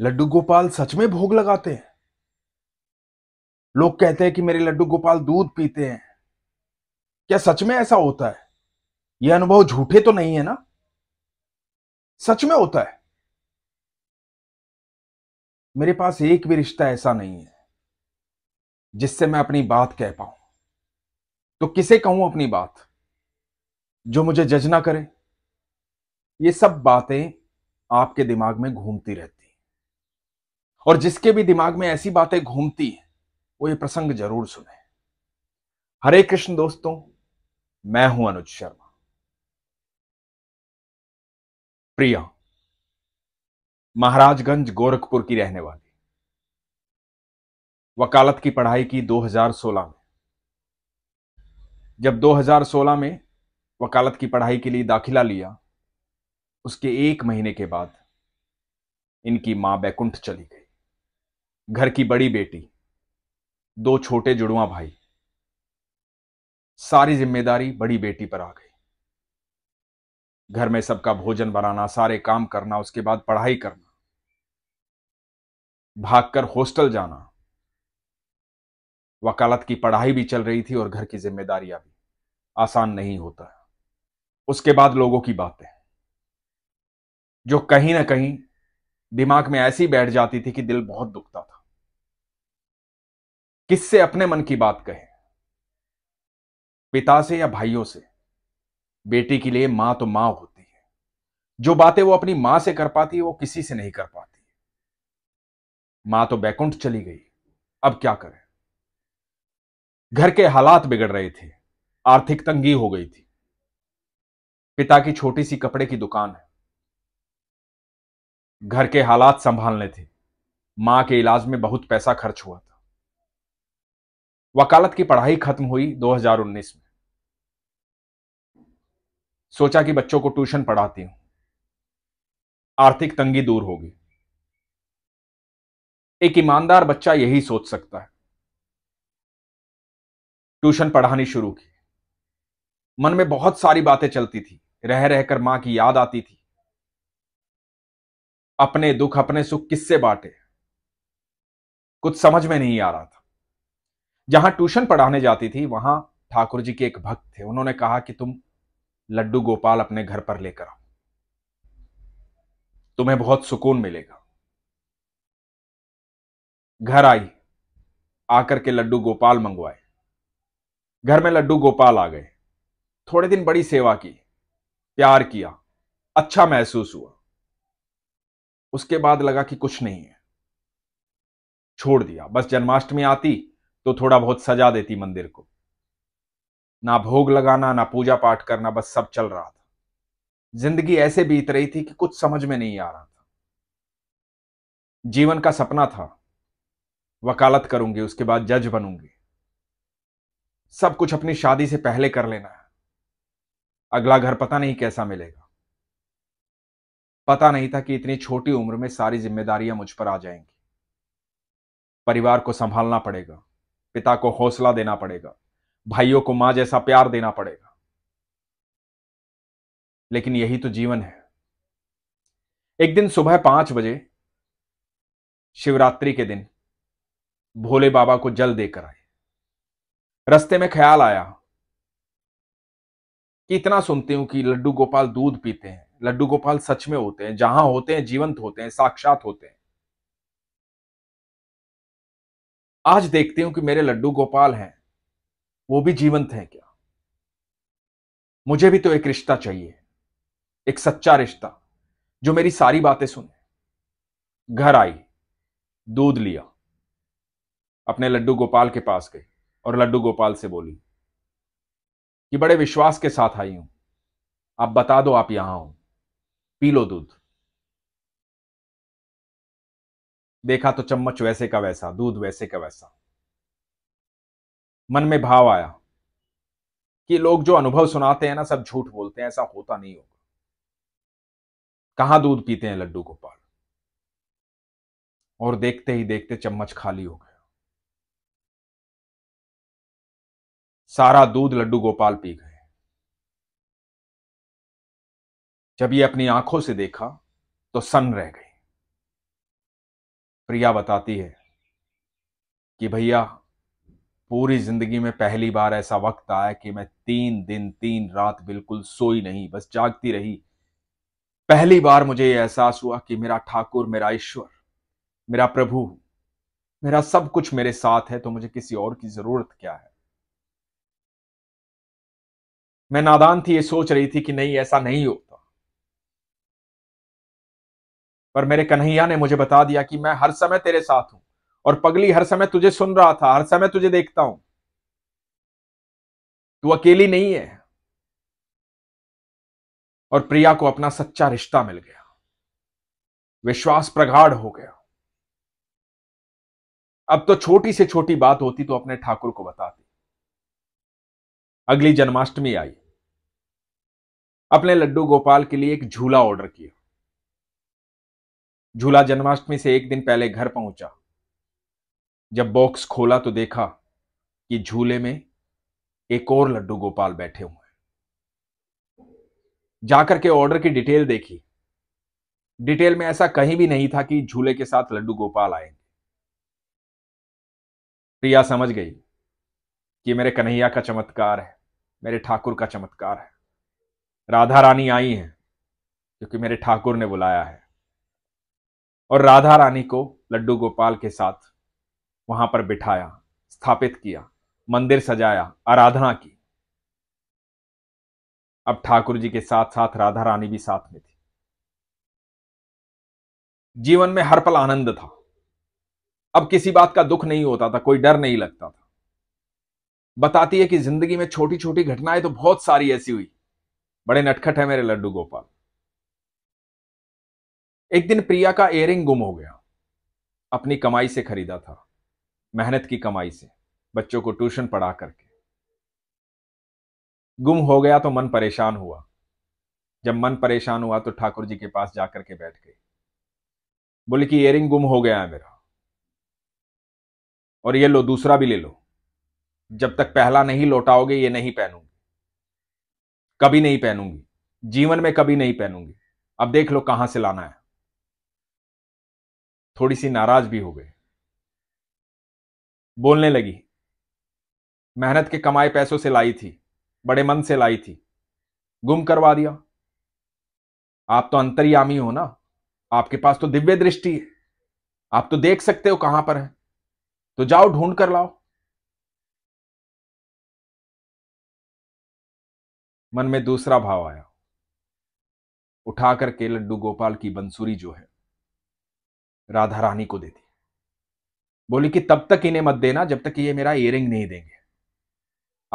लड्डू गोपाल सच में भोग लगाते हैं लोग कहते हैं कि मेरे लड्डू गोपाल दूध पीते हैं क्या सच में ऐसा होता है यह अनुभव झूठे तो नहीं है ना सच में होता है मेरे पास एक भी रिश्ता ऐसा नहीं है जिससे मैं अपनी बात कह पाऊं तो किसे कहूं अपनी बात जो मुझे जज ना करे ये सब बातें आपके दिमाग में घूमती रहती और जिसके भी दिमाग में ऐसी बातें घूमती हैं वो ये प्रसंग जरूर सुने हरे कृष्ण दोस्तों मैं हूं अनुज शर्मा प्रिया महाराजगंज गोरखपुर की रहने वाली वकालत की पढ़ाई की 2016 में जब 2016 में वकालत की पढ़ाई के लिए दाखिला लिया उसके एक महीने के बाद इनकी मां बैकुंठ चली गई घर की बड़ी बेटी दो छोटे जुड़वा भाई सारी जिम्मेदारी बड़ी बेटी पर आ गई घर में सबका भोजन बनाना सारे काम करना उसके बाद पढ़ाई करना भागकर हॉस्टल जाना वकालत की पढ़ाई भी चल रही थी और घर की जिम्मेदारियां भी आसान नहीं होता उसके बाद लोगों की बातें जो कहीं ना कहीं दिमाग में ऐसी बैठ जाती थी कि दिल बहुत दुखता था किससे अपने मन की बात कहे पिता से या भाइयों से बेटी के लिए मां तो मां होती है जो बातें वो अपनी मां से कर पाती है वो किसी से नहीं कर पाती मां तो बैकुंठ चली गई अब क्या करें घर के हालात बिगड़ रहे थे आर्थिक तंगी हो गई थी पिता की छोटी सी कपड़े की दुकान है घर के हालात संभालने थे मां के इलाज में बहुत पैसा खर्च हुआ था वकालत की पढ़ाई खत्म हुई 2019 में सोचा कि बच्चों को ट्यूशन पढ़ाती हूं आर्थिक तंगी दूर होगी एक ईमानदार बच्चा यही सोच सकता है ट्यूशन पढ़ानी शुरू की मन में बहुत सारी बातें चलती थी रह रहकर मां की याद आती थी अपने दुख अपने सुख किससे बांटे कुछ समझ में नहीं आ रहा था जहां ट्यूशन पढ़ाने जाती थी वहां ठाकुर जी के एक भक्त थे उन्होंने कहा कि तुम लड्डू गोपाल अपने घर पर लेकर आओ तुम्हें बहुत सुकून मिलेगा घर आई आकर के लड्डू गोपाल मंगवाए घर में लड्डू गोपाल आ गए थोड़े दिन बड़ी सेवा की प्यार किया अच्छा महसूस हुआ उसके बाद लगा कि कुछ नहीं है छोड़ दिया बस जन्माष्टमी आती तो थोड़ा बहुत सजा देती मंदिर को ना भोग लगाना ना पूजा पाठ करना बस सब चल रहा था जिंदगी ऐसे बीत रही थी कि कुछ समझ में नहीं आ रहा था जीवन का सपना था वकालत करूंगी उसके बाद जज बनूंगी सब कुछ अपनी शादी से पहले कर लेना है अगला घर पता नहीं कैसा मिलेगा पता नहीं था कि इतनी छोटी उम्र में सारी जिम्मेदारियां मुझ पर आ जाएंगी परिवार को संभालना पड़ेगा पिता को हौसला देना पड़ेगा भाइयों को मां जैसा प्यार देना पड़ेगा लेकिन यही तो जीवन है एक दिन सुबह पांच बजे शिवरात्रि के दिन भोले बाबा को जल देकर आए रस्ते में ख्याल आया कि इतना सुनती हूं कि लड्डू गोपाल दूध पीते हैं लड्डू गोपाल सच में होते हैं जहां होते हैं जीवंत होते हैं साक्षात होते हैं आज देखती हूं कि मेरे लड्डू गोपाल हैं वो भी जीवंत हैं क्या मुझे भी तो एक रिश्ता चाहिए एक सच्चा रिश्ता जो मेरी सारी बातें सुने घर आई दूध लिया अपने लड्डू गोपाल के पास गई और लड्डू गोपाल से बोली कि बड़े विश्वास के साथ आई हूं आप बता दो आप यहां हो पी लो दूध देखा तो चम्मच वैसे का वैसा दूध वैसे का वैसा मन में भाव आया कि लोग जो अनुभव सुनाते हैं ना सब झूठ बोलते हैं ऐसा होता नहीं होगा कहां दूध पीते हैं लड्डू गोपाल और देखते ही देखते चम्मच खाली हो गया सारा दूध लड्डू गोपाल पी गए जब ये अपनी आंखों से देखा तो सन रह गई प्रिया बताती है कि भैया पूरी ज़िंदगी में पहली बार ऐसा वक्त आया कि मैं तीन दिन तीन रात बिल्कुल सोई नहीं बस जागती रही पहली बार मुझे यह एहसास हुआ कि मेरा ठाकुर मेरा ईश्वर मेरा प्रभु मेरा सब कुछ मेरे साथ है तो मुझे किसी और की ज़रूरत क्या है मैं नादान थी ये सोच रही थी कि नहीं ऐसा नहीं होता पर मेरे कन्हैया ने मुझे बता दिया कि मैं हर समय तेरे साथ हूं और पगली हर समय तुझे सुन रहा था हर समय तुझे देखता हूं तू अकेली नहीं है और प्रिया को अपना सच्चा रिश्ता मिल गया विश्वास प्रगाढ़ हो गया अब तो छोटी से छोटी बात होती तो अपने ठाकुर को बताती अगली जन्माष्टमी आई अपने लड्डू गोपाल के लिए एक झूला ऑर्डर किया झूला जन्माष्टमी से एक दिन पहले घर पहुंचा जब बॉक्स खोला तो देखा कि झूले में एक और लड्डू गोपाल बैठे हुए हैं जाकर के ऑर्डर की डिटेल देखी डिटेल में ऐसा कहीं भी नहीं था कि झूले के साथ लड्डू गोपाल आएंगे प्रिया समझ गई कि मेरे कन्हैया का चमत्कार है मेरे ठाकुर का चमत्कार है राधा रानी आई है क्योंकि मेरे ठाकुर ने बुलाया है और राधा रानी को लड्डू गोपाल के साथ वहां पर बिठाया स्थापित किया मंदिर सजाया आराधना की अब ठाकुर जी के साथ साथ राधा रानी भी साथ में थी जीवन में हर पल आनंद था अब किसी बात का दुख नहीं होता था कोई डर नहीं लगता था बताती है कि जिंदगी में छोटी छोटी घटनाएं तो बहुत सारी ऐसी हुई बड़े नटखट है मेरे लड्डू गोपाल एक दिन प्रिया का एयरिंग गुम हो गया अपनी कमाई से खरीदा था मेहनत की कमाई से बच्चों को ट्यूशन पढ़ा करके गुम हो गया तो मन परेशान हुआ जब मन परेशान हुआ तो ठाकुर जी के पास जाकर के बैठ गई बोले कि एयरिंग गुम हो गया है मेरा और ये लो दूसरा भी ले लो जब तक पहला नहीं लौटाओगे ये नहीं पहनूंगी कभी नहीं पहनूंगी जीवन में कभी नहीं पहनूंगी अब देख लो कहां से लाना है थोड़ी सी नाराज भी हो गए बोलने लगी मेहनत के कमाए पैसों से लाई थी बड़े मन से लाई थी गुम करवा दिया आप तो अंतर्यामी हो ना आपके पास तो दिव्य दृष्टि है आप तो देख सकते हो कहां पर है तो जाओ ढूंढ कर लाओ मन में दूसरा भाव आया उठा करके लड्डू गोपाल की बंसुरी जो है राधा रानी को दे दी बोली कि तब तक इन्हें मत देना जब तक ये मेरा इयरिंग नहीं देंगे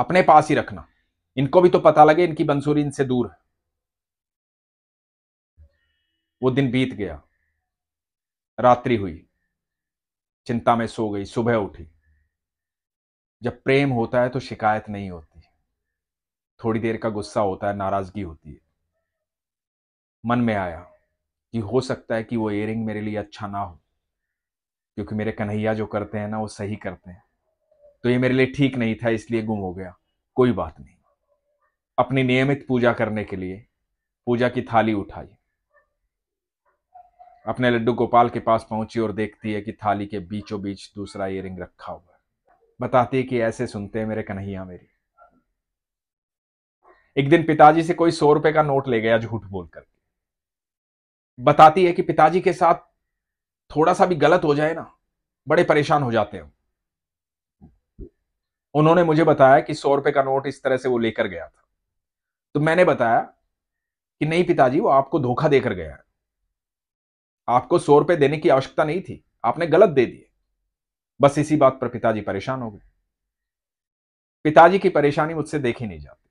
अपने पास ही रखना इनको भी तो पता लगे इनकी बंसूरी इनसे दूर है वो दिन बीत गया रात्रि हुई चिंता में सो गई सुबह उठी जब प्रेम होता है तो शिकायत नहीं होती थोड़ी देर का गुस्सा होता है नाराजगी होती है मन में आया कि हो सकता है कि वो एयरिंग मेरे लिए अच्छा ना हो क्योंकि मेरे कन्हैया जो करते हैं ना वो सही करते हैं तो ये मेरे लिए ठीक नहीं था इसलिए गुम हो गया कोई बात नहीं अपनी नियमित पूजा करने के लिए पूजा की थाली उठाई अपने लड्डू गोपाल के पास पहुंची और देखती है कि थाली के बीचों बीच दूसरा ईयरिंग रखा हुआ है बताती है कि ऐसे सुनते हैं मेरे कन्हैया मेरी एक दिन पिताजी से कोई सौ रुपए का नोट ले गया झूठ बोल करके बताती है कि पिताजी के साथ थोड़ा सा भी गलत हो जाए ना बड़े परेशान हो जाते हैं उन्होंने मुझे बताया कि सौ रुपए का नोट इस तरह से वो लेकर गया था तो मैंने बताया कि नहीं पिताजी वो आपको धोखा देकर गया है आपको सौ रुपए देने की आवश्यकता नहीं थी आपने गलत दे दिए बस इसी बात पर पिताजी परेशान हो गए पिताजी की परेशानी मुझसे देखी नहीं जाती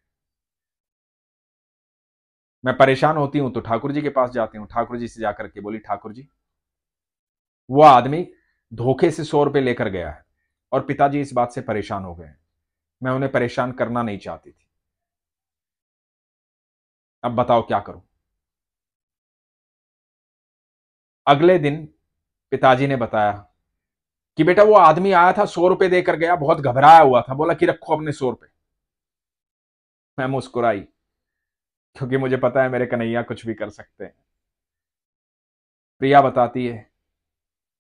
मैं परेशान होती हूं तो ठाकुर जी के पास जाती हूँ ठाकुर जी से जाकर के बोली ठाकुर जी वो आदमी धोखे से सौ रुपये लेकर गया है और पिताजी इस बात से परेशान हो गए मैं उन्हें परेशान करना नहीं चाहती थी अब बताओ क्या करूं अगले दिन पिताजी ने बताया कि बेटा वो आदमी आया था सौ रुपये देकर गया बहुत घबराया हुआ था बोला कि रखो अपने सौ रुपये मैं मुस्कुराई क्योंकि मुझे पता है मेरे कन्हैया कुछ भी कर सकते हैं प्रिया बताती है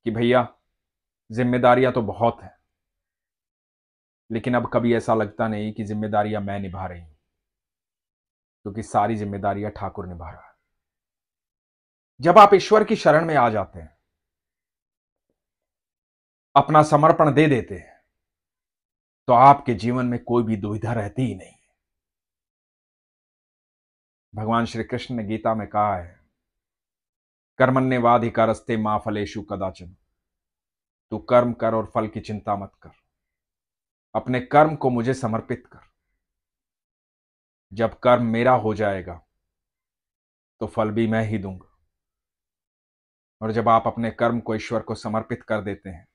कि भैया जिम्मेदारियां तो बहुत हैं लेकिन अब कभी ऐसा लगता नहीं कि जिम्मेदारियां मैं निभा रही हूं क्योंकि सारी जिम्मेदारियां ठाकुर निभा रहा है जब आप ईश्वर की शरण में आ जाते हैं अपना समर्पण दे देते हैं तो आपके जीवन में कोई भी दुविधा रहती ही नहीं भगवान श्री कृष्ण ने गीता में कहा है कर्मण्यवाधि का रस्ते माँ फलेशु कदाचन तू कर्म कर और फल की चिंता मत कर अपने कर्म को मुझे समर्पित कर जब कर्म मेरा हो जाएगा तो फल भी मैं ही दूंगा और जब आप अपने कर्म को ईश्वर को समर्पित कर देते हैं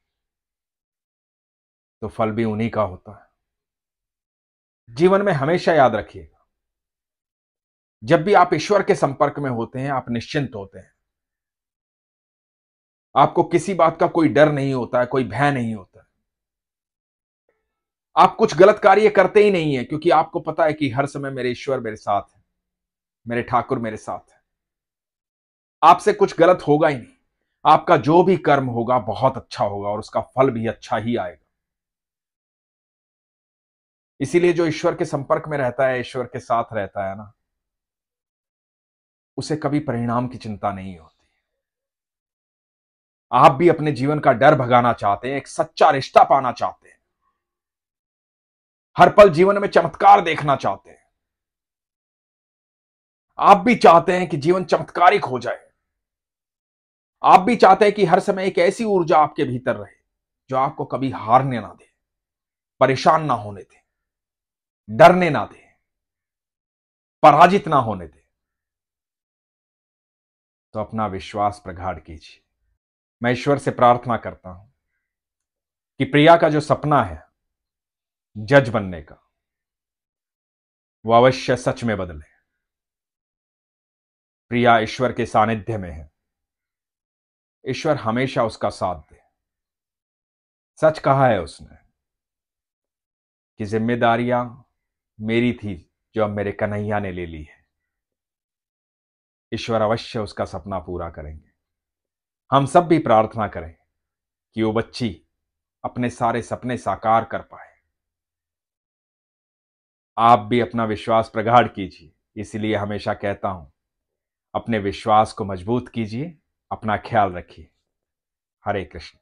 तो फल भी उन्हीं का होता है जीवन में हमेशा याद रखिएगा जब भी आप ईश्वर के संपर्क में होते हैं आप निश्चिंत होते हैं आपको किसी बात का कोई डर नहीं होता है कोई भय नहीं होता है। आप कुछ गलत कार्य करते ही नहीं है क्योंकि आपको पता है कि हर समय मेरे ईश्वर मेरे साथ है मेरे ठाकुर मेरे साथ है आपसे कुछ गलत होगा ही नहीं आपका जो भी कर्म होगा बहुत अच्छा होगा और उसका फल भी अच्छा ही आएगा इसीलिए जो ईश्वर के संपर्क में रहता है ईश्वर के साथ रहता है ना उसे कभी परिणाम की चिंता नहीं होती आप भी अपने जीवन का डर भगाना चाहते हैं एक सच्चा रिश्ता पाना चाहते हैं हर पल जीवन में चमत्कार देखना चाहते हैं आप भी चाहते हैं कि जीवन चमत्कारिक हो जाए आप भी चाहते हैं कि हर समय एक ऐसी ऊर्जा आपके भीतर रहे जो आपको कभी हारने ना दे परेशान ना होने दे डरने ना दे पराजित ना होने दे तो अपना विश्वास प्रगाढ़ कीजिए मैं ईश्वर से प्रार्थना करता हूं कि प्रिया का जो सपना है जज बनने का वो अवश्य सच में बदले प्रिया ईश्वर के सानिध्य में है ईश्वर हमेशा उसका साथ दे सच कहा है उसने कि जिम्मेदारियां मेरी थी जो अब मेरे कन्हैया ने ले ली है ईश्वर अवश्य उसका सपना पूरा करेंगे हम सब भी प्रार्थना करें कि वो बच्ची अपने सारे सपने साकार कर पाए आप भी अपना विश्वास प्रगाढ़ कीजिए इसलिए हमेशा कहता हूं अपने विश्वास को मजबूत कीजिए अपना ख्याल रखिए हरे कृष्ण